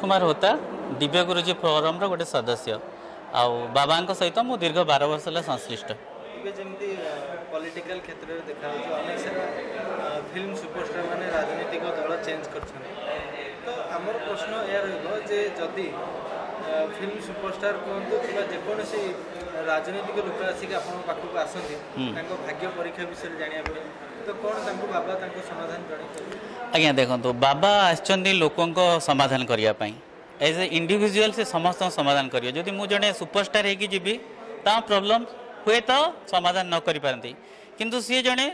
କୁମାର ହୋତା ଦିବ୍ୟ ଗୁରୁଜୀ ଫୋରମ୍ର ଗୋଟେ ସଦସ୍ୟ ଆଉ ବାବାଙ୍କ ସହିତ ମୁଁ ଦୀର୍ଘ ବାର ବର୍ଷ ହେଲା ସଂଶ୍ଳିଷ୍ଟ ଏବେ ଯେମିତି ପଲିଟିକାଲ କ୍ଷେତ୍ରରେ ଦେଖାଯାଉଛି ଅନେକ ସାରା ଫିଲ୍ମ ସୁପରଷ୍ଟାର ମାନେ ରାଜନୈତିକ ଦଳ ଚେଞ୍ଜ କରୁଛନ୍ତି ତ ଆମର ପ୍ରଶ୍ନ ଏହା ରହିବ ଯେ ଯଦି ଫିଲ୍ମ ସୁପରଷ୍ଟାର କୁହନ୍ତୁ କିମ୍ବା ଯେକୌଣସି ରାଜନୈତିକ ଲୋକ ଆସିକି ଆପଣଙ୍କ ପାଖକୁ ଆସନ୍ତି ତାଙ୍କ ଭାଗ୍ୟ ପରୀକ୍ଷା ବିଷୟରେ ଜାଣିବା ପାଇଁ ତ କ'ଣ ତାଙ୍କୁ ବାବା ତାଙ୍କୁ ସମାଧାନ ଜଣାଇଛନ୍ତି ଆଜ୍ଞା ଦେଖନ୍ତୁ ବାବା ଆସିଛନ୍ତି ଲୋକଙ୍କ ସମାଧାନ କରିବା ପାଇଁ ଏଜ୍ ଏ ଇଣ୍ଡିଭିଜୁଆଲ୍ ସେ ସମସ୍ତଙ୍କ ସମାଧାନ କରିବେ ଯଦି ମୁଁ ଜଣେ ସୁପରଷ୍ଟାର ହେଇକି ଯିବି ତା ପ୍ରୋବ୍ଲେମ୍ ହୁଏତ ସମାଧାନ ନ କରିପାରନ୍ତି କିନ୍ତୁ ସିଏ ଜଣେ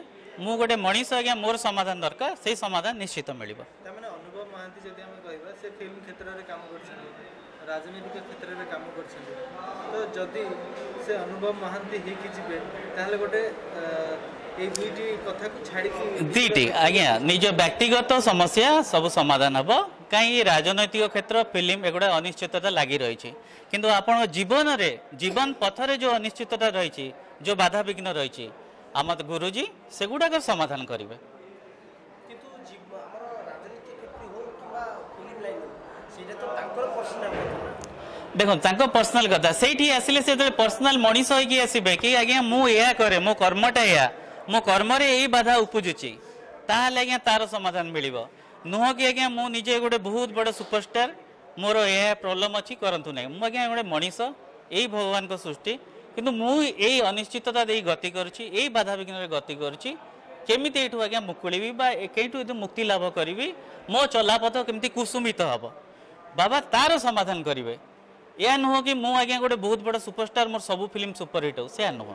ମୁଁ ଗୋଟେ ମଣିଷ ଆଜ୍ଞା ମୋର ସମାଧାନ ଦରକାର ସେଇ ସମାଧାନ ନିଶ୍ଚିତ ମିଳିବ ଅନୁଭବ ମହାନ୍ତି ଯଦି ଆମେ କହିବା ସେ ଫିଲ୍ମ କ୍ଷେତ୍ରରେ କାମ କରିଛନ୍ତି ରାଜନୈତିକ କ୍ଷେତ୍ରରେ କାମ କରିଛନ୍ତି ତ ଯଦି ସେ ଅନୁଭବ ମହାନ୍ତି ହେଇକି ଯିବେ ତାହେଲେ ଗୋଟେ এই দুইটি কথাকে ছাড়িকি দুইটি আজ্ঞা নিজ ব্যক্তিগত সমস্যা সব সমাধান হব କାହିଁକି ରାଜନୈତିକ କ୍ଷେତ୍ର ଫିଲ୍ମ ଏଗୁଡ଼ା ଅନିଶ୍ଚିତତା ଲାଗି ରହିଛି କିନ୍ତୁ ଆପଣଙ୍କ ଜୀବନରେ ଜୀବନ ପଥରେ ଯେଉଁ ଅନିଶ୍ଚିତତା ରହିଛି ଯେଉଁ ବାଧାବିଘ୍ନ ରହିଛି ଆମ ଗୁରୁଜୀ ସେଗୁଡ଼ାକ ସମାଧାନ କରିବେ କିନ୍ତୁ ଆମର ରାଜନୀତି କ୍ଷେତ୍ର ହଉ କିମ୍ବା ଫିଲ୍ମ ଲାଇନ୍ ସେଇଟା ତ ତାଙ୍କର ପର୍ସନାଲ দেখুন তাঙ্ক পর্সনাল কথা সেইটি আসলে সে যেতে পর্সনাল মনিষ হইকি আসবে কি আজ্ঞা মু এয়া করে মো কর্মটা এয়া মো কর্মরে এই বাধা উপুজুছি তাহলে আজ্ঞা তার সমাধান মিলিব নুহ কি আজ্ঞা মু নিজে গোটে বহুত বড় সুপরস্টার মোর এয়া প্রোবলেম অছি করন্তু নাই মু আজ্ঞা গোটে মনিষ এই ভগবানଙ୍କ সৃষ্টি কিন্তু মু এই অনিশ্চিততা দেই গতি করছি এই বাধা বিঘ্নরে গতি করছি কেমিতি এটু আজ্ঞা মুকুলিবি বা কেইটু এটু মুক্তি লাভ করিবি মো চলাপথ কেমিতি কুসুমিত হব বাবা তার সমাধান করিবে ଏହା ନୁହଁ କି ମୁଁ ଆଜ୍ଞା ଗୋଟେ ବହୁତ ବଡ଼ ସୁପରଷ୍ଟାର ମୋର ସବୁ ଫିଲ୍ମ ସୁପରହିଟ୍ ହଉ ସେୟା ନୁହଁ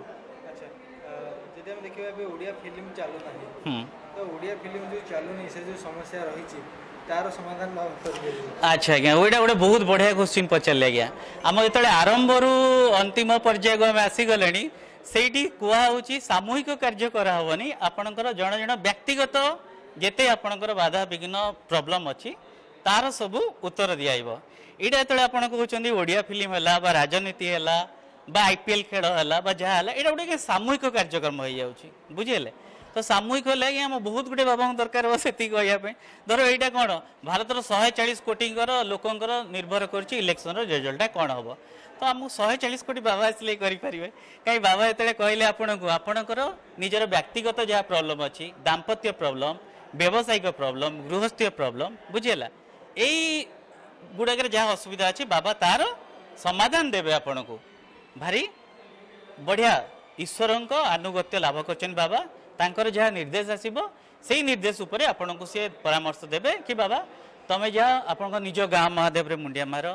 ଯଦି ଓଡ଼ିଆ ଫିଲ୍ମ ଚାଲୁନାହିଁ ଓଡ଼ିଆ ଫିଲ୍ମ ଚାଲୁନି ଆଚ୍ଛା ଆଜ୍ଞା ଏଇଟା ଗୋଟେ ବହୁତ ବଢ଼ିଆ କୋଶ୍ଚିନ୍ ପଚାରିଲେ ଆଜ୍ଞା ଆମ ଯେତେବେଳେ ଆରମ୍ଭରୁ ଅନ୍ତିମ ପର୍ଯ୍ୟାୟକୁ ଆମେ ଆସିଗଲେଣି ସେଇଠି କୁହାହେଉଛି ସାମୂହିକ କାର୍ଯ୍ୟ କରାହେବନି ଆପଣଙ୍କର ଜଣେ ଜଣେ ବ୍ୟକ୍ତିଗତ ଯେତେ ଆପଣଙ୍କର ବାଧା ବିଘ୍ନ ପ୍ରୋବ୍ଲେମ୍ ଅଛି তার ସବୁ উত্তর ଦିଆଯିବ এটা যেত আপনার କହୁଛନ୍ତି ওড়িয়া ফিল্ম হল বা রাজনীতি হল বা আইপিএল খেল হল বা যা হল এটা গোটে সামূহিক কার্যক্রম হয়ে যাচ্ছে বুঝলে তো সামূহিক হলে আজ্ঞা আমার বহুত গুড়ে বাবা দরকার হব সেটি কহা ধর এইটা কোণ ভারতের শহে চাশ কোটি লোকঙ্কর নির্ভর করছে ইলেকশনর রেজল্টটা কোণ হব তো আমি শহে চাশ কোটি বাবা আসলে করে কাই বাবা যেতে কহিলেন আপনার আপনার নিজের ব্যক্তিগত যা প্রোবলেম অ দাম্পত্য প্রোবলেম ব্যবসায়িক প্রোবলেম গৃহস্থীয় প্রোবলেম বুঝলা ଏଇ ଗୁଡ଼ାକରେ ଯାହା ଅସୁବିଧା ଅଛି ବାବା ତାର ସମାଧାନ ଦେବେ ଆପଣଙ୍କୁ ଭାରି ବଢ଼ିଆ ଈଶ୍ୱରଙ୍କ ଆନୁଗତ୍ୟ ଲାଭ କରିଛନ୍ତି ବାବା ତାଙ୍କର ଯାହା ନିର୍ଦ୍ଦେଶ ଆସିବ ସେଇ ନିର୍ଦ୍ଦେଶ ଉପରେ ଆପଣଙ୍କୁ ସେ ପରାମର୍ଶ ଦେବେ କି ବାବା ତମେ ଯାହା ଆପଣଙ୍କ ନିଜ ଗାଁ ମହାଦେବରେ ମୁଣ୍ଡିଆ ମାର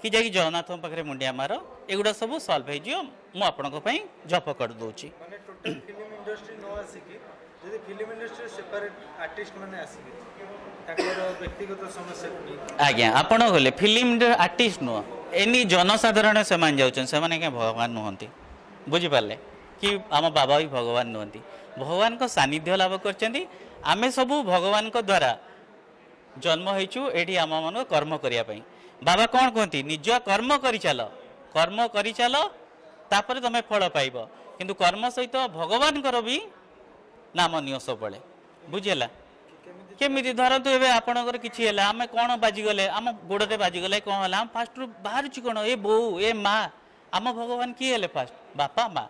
କି ଯାଇକି ଜଗନ୍ନାଥଙ୍କ ପାଖରେ ମୁଣ୍ଡିଆ ମାର ଏଗୁଡ଼ା ସବୁ ସଲ୍ଭ ହେଇଯିବ ମୁଁ ଆପଣଙ୍କ ପାଇଁ ଜପ କରିଦେଉଛି ଯଦି ଫିଲ୍ମ ଇଣ୍ଡଷ୍ଟ୍ରି ସେପାରେଟ୍ ଆର୍ଟିଷ୍ଟ ମାନେ ଆସିବେ ଆଜ୍ଞା ଆପଣ ଗଲେ ଫିଲ୍ମର ଆର୍ଟିଷ୍ଟ ନୁହଁ ଏନି ଜନସାଧାରଣ ସେମାନେ ଯାଉଛନ୍ତି ସେମାନେ କାହିଁ ଭଗବାନ ନୁହନ୍ତି ବୁଝିପାରିଲେ କି ଆମ ବାବା ବି ଭଗବାନ ନୁହନ୍ତି ଭଗବାନଙ୍କ ସାନ୍ନିଧ୍ୟ ଲାଭ କରିଛନ୍ତି ଆମେ ସବୁ ଭଗବାନଙ୍କ ଦ୍ୱାରା ଜନ୍ମ ହେଇଛୁ ଏଠି ଆମମାନଙ୍କ କର୍ମ କରିବା ପାଇଁ ବାବା କ'ଣ କୁହନ୍ତି ନିଜ କର୍ମ କରିଚାଲ କର୍ମ କରିଚାଲ ତାପରେ ତୁମେ ଫଳ ପାଇବ କିନ୍ତୁ କର୍ମ ସହିତ ଭଗବାନଙ୍କର ବି ନାମ ନିଅ ସବୁବେଳେ ବୁଝିହେଲା କେମିତି ଧରନ୍ତୁ ଏବେ ଆପଣଙ୍କର କିଛି ହେଲା ଆମେ କ'ଣ ବାଜିଗଲେ ଆମ ଗୋଡ଼ରେ ବାଜିଗଲେ କ'ଣ ହେଲା ଆମ ଫାଷ୍ଟରୁ ବାହାରୁଛି କ'ଣ ଏ ବୋଉ ଏ ମା ଆମ ଭଗବାନ କିଏ ହେଲେ ଫାଷ୍ଟ ବାପା ମା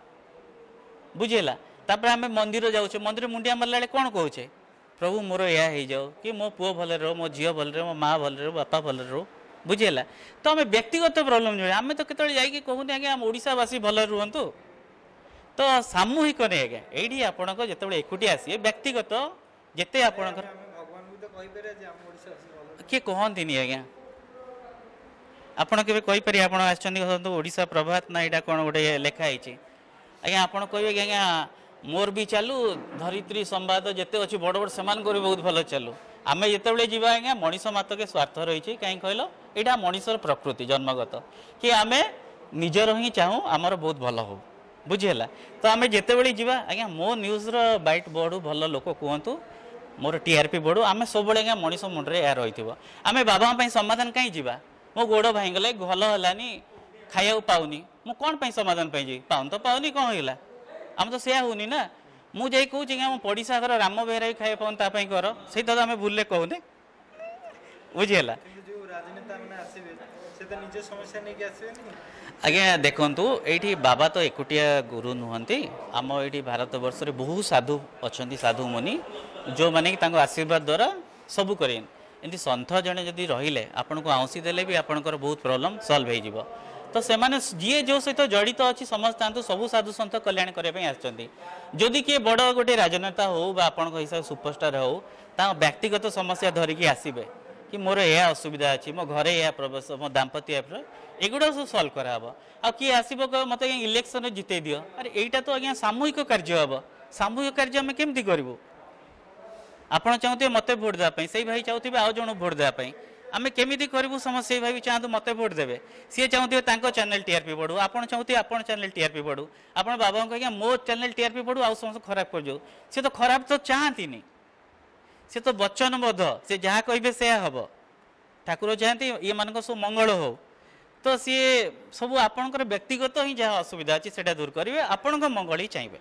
ବୁଝିହେଲା ତାପରେ ଆମେ ମନ୍ଦିର ଯାଉଛେ ମନ୍ଦିର ମୁଣ୍ଡିଆ ମାରିଲା ବେଳେ କ'ଣ କହୁଛେ ପ୍ରଭୁ ମୋର ଏହା ହେଇଯାଉ କି ମୋ ପୁଅ ଭଲରେ ରହୁ ମୋ ଝିଅ ଭଲରେ ରହୁ ମୋ ମା ଭଲରେ ରହୁ ବାପା ଭଲରେ ରହୁ ବୁଝିହେଲା ତ ଆମେ ବ୍ୟକ୍ତିଗତ ପ୍ରୋବ୍ଲେମ୍ ଜଣେ ଆମେ ତ କେତେବେଳେ ଯାଇକି କହୁନି ଆଜ୍ଞା ଆମ ଓଡ଼ିଶାବାସୀ ଭଲରେ ରୁହନ୍ତୁ ତ ସାମୂହିକ ନେଇ ଆଜ୍ଞା ଏଇଠି ଆପଣଙ୍କ ଯେତେବେଳେ ଏକୁଟିଆ ଆସିବେ ବ୍ୟକ୍ତିଗତ ଯେତେ ଆପଣଙ୍କର କିଏ କୁହନ୍ତିନି ଆଜ୍ଞା ଆପଣ କେବେ କହିପାରିବେ ଆପଣ ଆସିଛନ୍ତି ଧରନ୍ତୁ ଓଡ଼ିଶା ପ୍ରଭାତ ନା ଏଇଟା କ'ଣ ଗୋଟେ ଲେଖା ହେଇଛି ଆଜ୍ଞା ଆପଣ କହିବେ କି ଆଜ୍ଞା ମୋର ବି ଚାଲୁ ଧରିତ୍ରୀ ସମ୍ବାଦ ଯେତେ ଅଛି ବଡ଼ ବଡ଼ ସେମାନଙ୍କର ବି ବହୁତ ଭଲ ଚାଲୁ ଆମେ ଯେତେବେଳେ ଯିବା ଆଜ୍ଞା ମଣିଷ ମାତକେ ସ୍ୱାର୍ଥ ରହିଛି କାହିଁ କହିଲ ଏଇଟା ମଣିଷର ପ୍ରକୃତି ଜନ୍ମଗତ କି ଆମେ ନିଜର ହିଁ ଚାହୁଁ ଆମର ବହୁତ ଭଲ ହଉ ବୁଝିହେଲା ତ ଆମେ ଯେତେବେଳେ ଯିବା ଆଜ୍ଞା ମୋ ନ୍ୟୁଜ୍ର ବାଇଟ୍ ବୋର୍ଡ଼ ଭଲ ଲୋକ କୁହନ୍ତୁ ମୋର ଟିଆର୍ପି ବଢ଼ୁ ଆମେ ସବୁବେଳେ ଆଜ୍ଞା ମଣିଷ ମୁଣ୍ଡରେ ଏହା ରହିଥିବ ଆମେ ବାବାଙ୍କ ପାଇଁ ସମାଧାନ କାହିଁ ଯିବା ମୋ ଗୋଡ଼ ଭାଙ୍ଗିଗଲେ ଭଲ ହେଲାନି ଖାଇବାକୁ ପାଉନି ମୁଁ କ'ଣ ପାଇଁ ସମାଧାନ ପାଇଁ ଯିବି ପାଉନି ତ ପାଉନି କ'ଣ ହେଇଗଲା ଆମେ ତ ସେୟା ହେଉନି ନା ମୁଁ ଯାଇ କହୁଛି ଆଜ୍ଞା ମୋ ପଡ଼ିଶା ଘର ରାମ ବେହେରା ବି ଖାଇବା ପାଉନି ତା ପାଇଁ କର ସେଇଟା ତ ଆମେ ଭୁଲରେ କହୁନି ବୁଝିହେଲା ଆଜ୍ଞା ଦେଖନ୍ତୁ ଏଇଠି ବାବା ତ ଏକୁଟିଆ ଗୁରୁ ନୁହନ୍ତି ଆମ ଏଇଠି ଭାରତବର୍ଷରେ ବହୁ ସାଧୁ ଅଛନ୍ତି ସାଧୁମୁନି जो मैंने आशीर्वाद द्वारा सबू करें ଏମିତି ସନ୍ଥ ଜଣେ ଯଦି ରହିଲେ ଆପଣଙ୍କୁ ଆଉଁସି ଦେଲେ ବି ଆପଣଙ୍କର ବହୁତ ପ୍ରୋବ୍ଲେମ୍ ସଲ୍ଭ ହେଇଯିବ ତ ସେମାନେ ଯିଏ ଯେଉଁ ସହିତ ଜଡ଼ିତ ଅଛି ସମସ୍ତଙ୍କୁ ସବୁ ସାଧୁ ସନ୍ଥ କଲ୍ୟାଣ କରିବା ପାଇଁ ଆସିଛନ୍ତି ଯଦି କିଏ ବଡ଼ ଗୋଟେ ରାଜନେତା ହଉ ବା ଆପଣଙ୍କ ହିସାବ ସୁପରଷ୍ଟାର ହଉ ତାଙ୍କ ବ୍ୟକ୍ତିଗତ ସମସ୍ୟା ଧରିକି ଆସିବେ କି ମୋର ଏହା ଅସୁବିଧା ଅଛି ମୋ ଘରେ ଏହା ପ୍ରବେଶ ମୋ ଦାମ୍ପତ୍ୟ ଏପ୍ର ଏଗୁଡ଼ା ସବୁ ସଲ୍ଭ କରାହେବ ଆଉ କିଏ ଆସିବ ମୋତେ ଆଜ୍ଞା ଇଲେକ୍ସନ୍ରେ ଜିତେଇ ଦିଅ ଆରେ ଏଇଟା ତ ଆଜ୍ଞା ସାମୂହିକ କାର୍ଯ୍ୟ ହେବ ସାମୂହିକ କାର୍ଯ୍ୟ ଆମେ କେମିତି କରିବୁ ଆପଣ ଚାହୁଁଥିବେ ମୋତେ ଭୋଟ୍ ଦେବା ପାଇଁ ସେଇ ଭାଇ ଚାହୁଁଥିବେ ଆଉ ଜଣଙ୍କୁ ଭୋଟ୍ ଦେବା ପାଇଁ ଆମେ କେମିତି କରିବୁ ସମସ୍ତେ ସେଇ ଭାଇ ଚାହାନ୍ତୁ ମୋତେ ଭୋଟ୍ ଦେବେ ସିଏ ଚାହୁଁଥିବେ ତାଙ୍କ ଚ୍ୟାନେଲ୍ ଟିଆର୍ପି ବଢ଼ୁ ଆପଣ ଚାହୁଁଥିବେ ଆପଣ ଚ୍ୟାନେଲ୍ ଟିଆର୍ପି ବଢ଼ୁ ଆପଣ ବାବାଙ୍କୁ ଆଜ୍ଞା ମୋ ଚ୍ୟାନେଲ୍ ଟିଆର୍ପି ବଢ଼ୁ ଆଉ ସମସ୍ତେ ଖରାପ କରିଯାଉ ସିଏ ତ ଖରାପ ତ ଚାହାନ୍ତିନି ସିଏ ତ ବଚନବଦ୍ଧ ସେ ଯାହା କହିବେ ସେୟା ହେବ ଠାକୁର ଚାହାନ୍ତି ଇଏମାନଙ୍କ ସବୁ ମଙ୍ଗଳ ହେଉ ତ ସିଏ ସବୁ ଆପଣଙ୍କର ବ୍ୟକ୍ତିଗତ ହିଁ ଯାହା ଅସୁବିଧା ଅଛି ସେଇଟା ଦୂର କରିବେ ଆପଣଙ୍କ ମଙ୍ଗଳ ହିଁ ଚାହିଁବେ